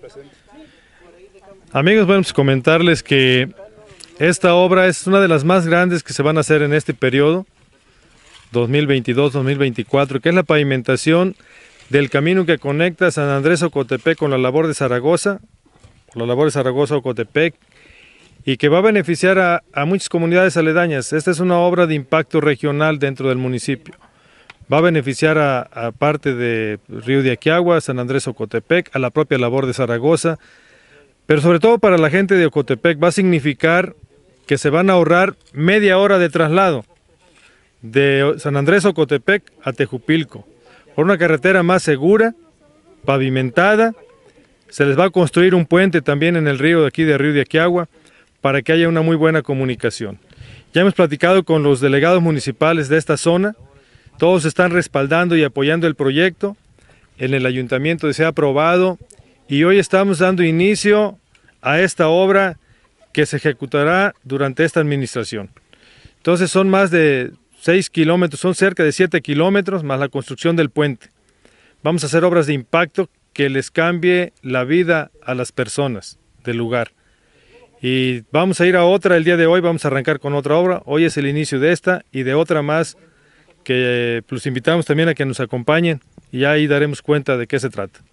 presente. Amigos, vamos pues a comentarles que esta obra es una de las más grandes que se van a hacer en este periodo, 2022-2024, que es la pavimentación del camino que conecta San Andrés Ocotepec con la labor de Zaragoza, con la labor de Zaragoza Ocotepec, y que va a beneficiar a muchas comunidades aledañas. Esta es una obra de impacto regional dentro del municipio va a beneficiar a, parte de Río de Aquiagua, San Andrés Ocotepec, a la propia labor de Zaragoza, pero sobre todo para la gente de Ocotepec va a significar que se van a ahorrar media hora de traslado de San Andrés Ocotepec a Tejupilco, por una carretera más segura, pavimentada, se les va a construir un puente también en el río de aquí de Río de Aquiagua para que haya una muy buena comunicación. Ya hemos platicado con los delegados municipales de esta zona, todos están respaldando y apoyando el proyecto. En el ayuntamiento se ha aprobado y hoy estamos dando inicio a esta obra que se ejecutará durante esta administración. Entonces son más de 6 kilómetros, son cerca de 7 kilómetros más la construcción del puente. Vamos a hacer obras de impacto que les cambie la vida a las personas del lugar. Y vamos a ir a otra el día de hoy, vamos a arrancar con otra obra. Hoy es el inicio de esta y de otra más que los pues, invitamos también a que nos acompañen y ahí daremos cuenta de qué se trata.